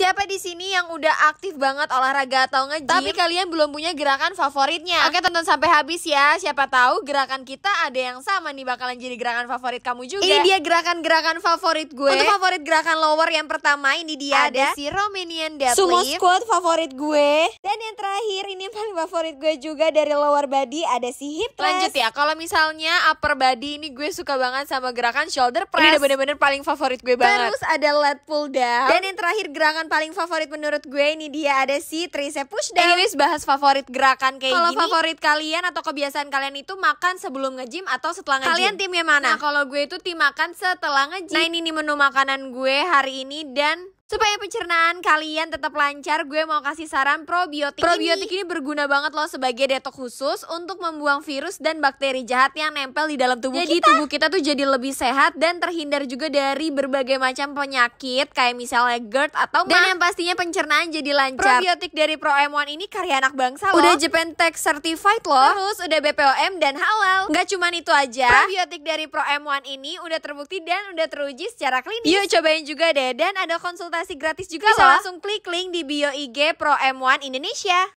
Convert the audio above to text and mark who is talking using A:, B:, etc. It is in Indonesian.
A: Siapa di sini yang udah aktif banget olahraga atau nge-gym tapi kalian belum punya gerakan favoritnya? Oke, tonton sampai habis ya. Siapa tahu gerakan kita ada yang sama nih bakalan jadi gerakan favorit kamu juga. Ini dia gerakan-gerakan favorit gue. Untuk favorit gerakan lower yang pertama ini dia ada, ada si Romanian deadlift. Sumo squat favorit gue. Dan yang terakhir ini yang paling favorit gue juga dari lower body ada si hip thrust. Lanjut ya, kalau misalnya upper body ini gue suka banget sama gerakan shoulder press. Ini bener-bener paling favorit gue banget. Terus ada lat pull down. Dan yang terakhir gerakan paling favorit menurut gue ini dia ada si push Pushdown. Anyways bahas favorit gerakan kayak kalo gini. Kalau favorit kalian atau kebiasaan kalian itu makan sebelum nge atau setelah nge Kalian timnya mana? Nah, kalau gue itu tim makan setelah nge Nah, ini nih menu makanan gue hari ini dan Supaya pencernaan kalian tetap lancar, gue mau kasih saran probiotik. Probiotik ini, ini berguna banget loh sebagai detok khusus untuk membuang virus dan bakteri jahat yang nempel di dalam tubuh jadi, kita. Jadi tubuh kita tuh jadi lebih sehat dan terhindar juga dari berbagai macam penyakit kayak misalnya GERD atau dan yang pastinya pencernaan jadi lancar. Probiotik dari Pro M1 ini karya anak bangsa loh. Udah Japan Tech Certified loh. Terus udah BPOM dan halal. Gak cuman itu aja. Probiotik dari Pro M1 ini udah terbukti dan udah teruji secara klinis. Yuk cobain juga deh dan ada konsultasi instalasi gratis juga Bisa loh. langsung klik link di bio IG Pro M1 Indonesia.